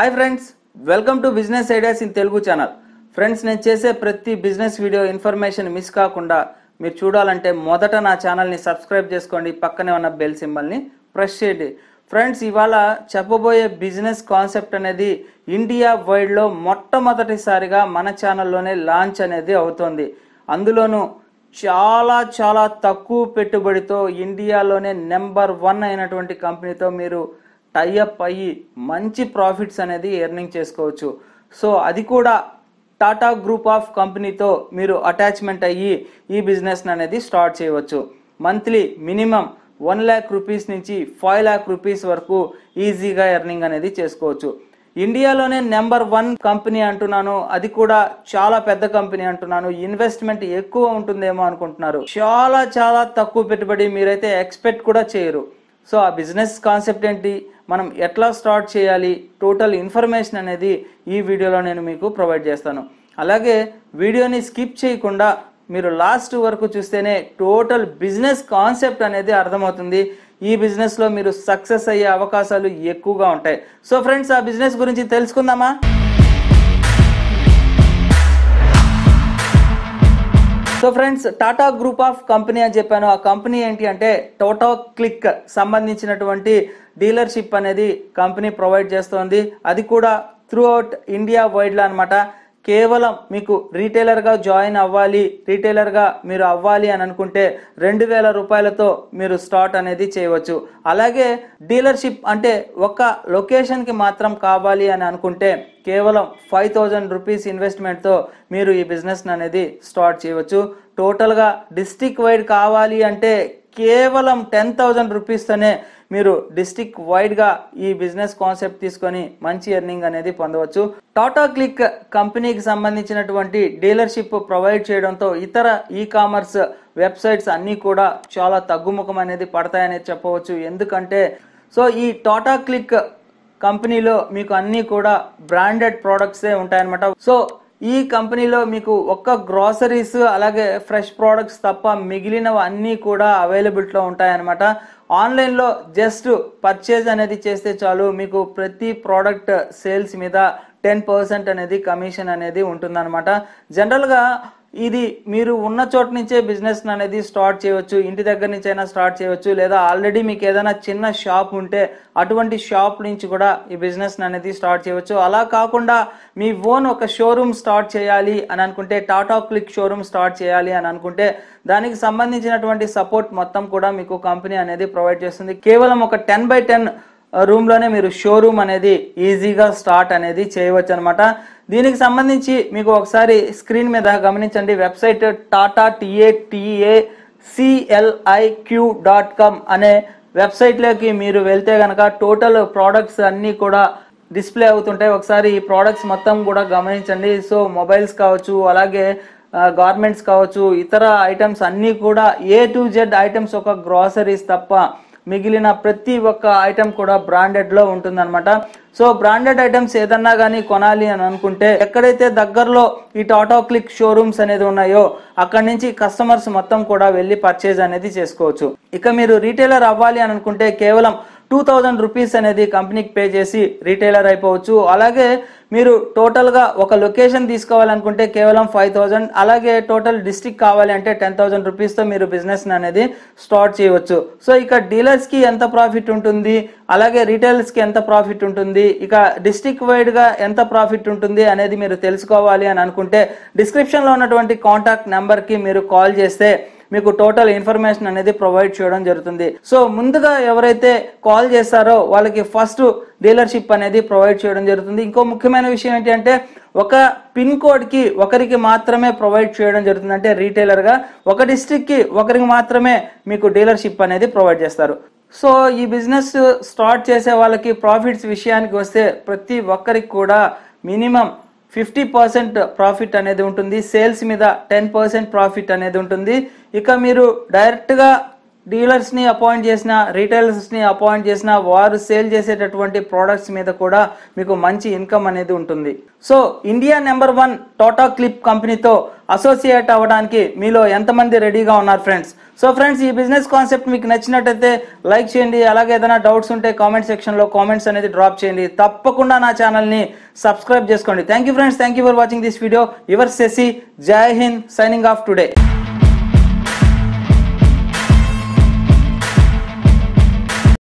hi friends welcome to business ideas in Telugu channel friends నేను చేసే ప్రతి బిజినెస్ వీడియో ఇన్ఫర్మేషన్ మిస్ కాకుండా మీరు చూడాలంటే మొదట నా ఛానల్ని సబ్స్క్రైబ్ చేసుకోండి పక్కనే ఉన్న బెల్ సింబల్ని ప్రెస్ చేయండి ఫ్రెండ్స్ ఇవాళ చెప్పబోయే బిజినెస్ కాన్సెప్ట్ అనేది ఇండియా వైడ్లో మొట్టమొదటిసారిగా మన ఛానల్లోనే లాంచ్ అనేది అవుతుంది అందులోనూ చాలా చాలా తక్కువ పెట్టుబడితో ఇండియాలోనే నెంబర్ వన్ అయినటువంటి కంపెనీతో మీరు టైఅప్ అయ్యి మంచి ప్రాఫిట్స్ అనేది ఎర్నింగ్ చేసుకోవచ్చు సో అది కూడా టాటా గ్రూప్ ఆఫ్ కంపెనీతో మీరు అటాచ్మెంట్ అయ్యి ఈ బిజినెస్ అనేది స్టార్ట్ చేయవచ్చు monthly minimum one lakh rupees నుంచి ఫైవ్ ల్యాక్ రూపీస్ వరకు ఈజీగా ఎర్నింగ్ అనేది చేసుకోవచ్చు ఇండియాలోనే నెంబర్ వన్ కంపెనీ అంటున్నాను అది కూడా చాలా పెద్ద కంపెనీ అంటున్నాను ఇన్వెస్ట్మెంట్ ఎక్కువ ఉంటుందేమో అనుకుంటున్నారు చాలా చాలా తక్కువ పెట్టుబడి మీరైతే ఎక్స్పెక్ట్ కూడా చేయరు సో ఆ బిజినెస్ కాన్సెప్ట్ ఏంటి మనం ఎట్లా స్టార్ట్ చేయాలి టోటల్ ఇన్ఫర్మేషన్ అనేది ఈ వీడియోలో నేను మీకు ప్రొవైడ్ చేస్తాను అలాగే వీడియోని స్కిప్ చేయకుండా మీరు లాస్ట్ వరకు చూస్తేనే టోటల్ బిజినెస్ కాన్సెప్ట్ అనేది అర్థమవుతుంది ఈ బిజినెస్లో మీరు సక్సెస్ అయ్యే అవకాశాలు ఎక్కువగా ఉంటాయి సో ఫ్రెండ్స్ ఆ బిజినెస్ గురించి తెలుసుకుందామా so friends Tata group of company అని చెప్పాను ఆ కంపెనీ ఏంటి అంటే టోటో క్లిక్ సంబంధించినటువంటి డీలర్షిప్ అనేది కంపెనీ ప్రొవైడ్ చేస్తోంది అది కూడా త్రూ అవుట్ ఇండియా వైడ్లో అనమాట కేవలం మీకు రీటైలర్గా జాయిన్ అవ్వాలి రీటైలర్గా మీరు అవ్వాలి అని అనుకుంటే రెండు వేల రూపాయలతో మీరు స్టార్ట్ అనేది చేయవచ్చు అలాగే డీలర్షిప్ అంటే ఒక లొకేషన్కి మాత్రం కావాలి అని అనుకుంటే కేవలం ఫైవ్ థౌజండ్ రూపీస్ ఇన్వెస్ట్మెంట్తో మీరు ఈ బిజినెస్ అనేది స్టార్ట్ చేయవచ్చు టోటల్గా డిస్టిక్ వైడ్ కావాలి అంటే కేవలం టెన్ థౌజండ్ రూపీస్తోనే మీరు డిస్టిక్ వైడ్గా ఈ బిజినెస్ కాన్సెప్ట్ తీసుకొని మంచి ఎర్నింగ్ అనేది పొందవచ్చు టాటా క్లిక్ కంపెనీకి సంబంధించినటువంటి డీలర్షిప్ ప్రొవైడ్ చేయడంతో ఇతర ఈ కామర్స్ వెబ్సైట్స్ అన్నీ కూడా చాలా తగ్గుముఖం అనేది పడతాయనేది చెప్పవచ్చు ఎందుకంటే సో ఈ టాటా క్లిక్ కంపెనీలో మీకు అన్నీ కూడా బ్రాండెడ్ ప్రోడక్ట్సే ఉంటాయన్నమాట సో ఈ కంపెనీలో మీకు ఒక్క గ్రాసరీస్ అలాగే ఫ్రెష్ ప్రోడక్ట్స్ తప్ప మిగిలినవి అన్నీ కూడా అవైలబిలిటీలో ఉంటాయన్నమాట ఆన్లైన్లో జస్ట్ పర్చేజ్ అనేది చేస్తే చాలు మీకు ప్రతి ప్రోడక్ట్ సేల్స్ మీద టెన్ పర్సెంట్ అనేది కమిషన్ అనేది ఉంటుందన్నమాట జనరల్గా ఇది మీరు ఉన్న చోటు నుంచే బిజినెస్ అనేది స్టార్ట్ చేయవచ్చు ఇంటి దగ్గర నుంచి అయినా స్టార్ట్ చేయవచ్చు లేదా ఆల్రెడీ మీకు ఏదైనా చిన్న షాప్ ఉంటే అటువంటి షాప్ నుంచి కూడా ఈ బిజినెస్ అనేది స్టార్ట్ చేయవచ్చు అలా కాకుండా మీ ఓన్ ఒక షోరూమ్ స్టార్ట్ చేయాలి అని అనుకుంటే టాటా క్లిక్ షోరూమ్ స్టార్ట్ చేయాలి అని అనుకుంటే దానికి సంబంధించినటువంటి సపోర్ట్ మొత్తం కూడా మీకు కంపెనీ అనేది ప్రొవైడ్ చేస్తుంది కేవలం ఒక టెన్ బై టెన్ రూమ్లోనే మీరు షోరూమ్ అనేది ఈజీగా స్టార్ట్ అనేది చేయవచ్చు అనమాట దీనికి సంబంధించి మీకు ఒకసారి స్క్రీన్ మీద గమనించండి website Tata T A T A C L I Q dot com అనే వెబ్సైట్లోకి మీరు వెళ్తే కనుక టోటల్ ప్రోడక్ట్స్ అన్నీ కూడా డిస్ప్లే అవుతుంటాయి ఒకసారి ఈ ప్రోడక్ట్స్ మొత్తం కూడా గమనించండి సో మొబైల్స్ కావచ్చు అలాగే గార్మెంట్స్ కావచ్చు ఇతర ఐటమ్స్ అన్నీ కూడా ఏ టు జెడ్ ఐటమ్స్ ఒక గ్రాసరీస్ తప్ప మిగిలిన ప్రతి ఒక్క ఐటెం కూడా బ్రాండెడ్లో ఉంటుందన్నమాట సో బ్రాండెడ్ ఐటమ్స్ ఏదన్నా కానీ కొనాలి అని అనుకుంటే ఎక్కడైతే దగ్గరలో ఈ టాటా క్లిక్ షోరూమ్స్ అనేది ఉన్నాయో అక్కడ నుంచి కస్టమర్స్ మొత్తం కూడా వెళ్ళి పర్చేజ్ అనేది చేసుకోవచ్చు ఇక మీరు రీటైలర్ అవ్వాలి అని అనుకుంటే కేవలం టూ థౌజండ్ రూపీస్ అనేది కంపెనీకి పే చేసి రీటైలర్ అయిపోవచ్చు అలాగే మీరు టోటల్గా ఒక లొకేషన్ తీసుకోవాలనుకుంటే కేవలం ఫైవ్ థౌజండ్ అలాగే టోటల్ డిస్టిక్ కావాలి అంటే టెన్ థౌజండ్ రూపీస్తో మీరు బిజినెస్ అనేది స్టార్ట్ చేయవచ్చు సో ఇక డీలర్స్కి ఎంత ప్రాఫిట్ ఉంటుంది అలాగే రీటైలర్స్కి ఎంత ప్రాఫిట్ ఉంటుంది ఇక డిస్టిక్ వైడ్గా ఎంత ప్రాఫిట్ ఉంటుంది అనేది మీరు తెలుసుకోవాలి అని అనుకుంటే డిస్క్రిప్షన్లో ఉన్నటువంటి కాంటాక్ట్ నెంబర్కి మీరు కాల్ చేస్తే మీకు టోటల్ ఇన్ఫర్మేషన్ అనేది ప్రొవైడ్ చేయడం జరుగుతుంది సో ముందుగా ఎవరైతే కాల్ చేస్తారో వాళ్ళకి ఫస్ట్ డీలర్షిప్ అనేది ప్రొవైడ్ చేయడం జరుగుతుంది ఇంకో ముఖ్యమైన విషయం ఏంటంటే ఒక పిన్ కోడ్కి ఒకరికి మాత్రమే ప్రొవైడ్ చేయడం జరుగుతుంది అంటే రీటైలర్గా ఒక కి ఒకరికి మాత్రమే మీకు డీలర్షిప్ అనేది ప్రొవైడ్ చేస్తారు సో ఈ బిజినెస్ స్టార్ట్ చేసే వాళ్ళకి ప్రాఫిట్స్ విషయానికి వస్తే ప్రతి ఒక్కరికి కూడా మినిమం ఫిఫ్టీ పర్సెంట్ ప్రాఫిట్ అనేది ఉంటుంది సేల్స్ మీద టెన్ పర్సెంట్ ప్రాఫిట్ అనేది ఉంటుంది ఇక మీరు డైరెక్ట్గా డీలర్స్ని అపాయింట్ చేసిన రీటైలర్స్ని అపాయింట్ చేసిన వారు సేల్ చేసేటటువంటి ప్రోడక్ట్స్ మీద కూడా మీకు మంచి ఇన్కమ్ అనేది ఉంటుంది so India number one Tata Cliq కంపెనీతో అసోసియేట్ అవ్వడానికి మీలో ఎంతమంది రెడీగా ఉన్నారు ఫ్రెండ్స్ సో ఫ్రెండ్స్ ఈ బిజినెస్ కాన్సెప్ట్ మీకు నచ్చినట్టయితే లైక్ చేయండి అలాగే ఏదైనా డౌట్స్ ఉంటే కామెంట్ సెక్షన్లో కామెంట్స్ అనేది డ్రాప్ చేయండి తప్పకుండా నా ఛానల్ని సబ్స్క్రైబ్ చేసుకోండి thank you friends thank you for watching this video your సెసి జై హింద్ సైనింగ్ ఆఫ్ టుడే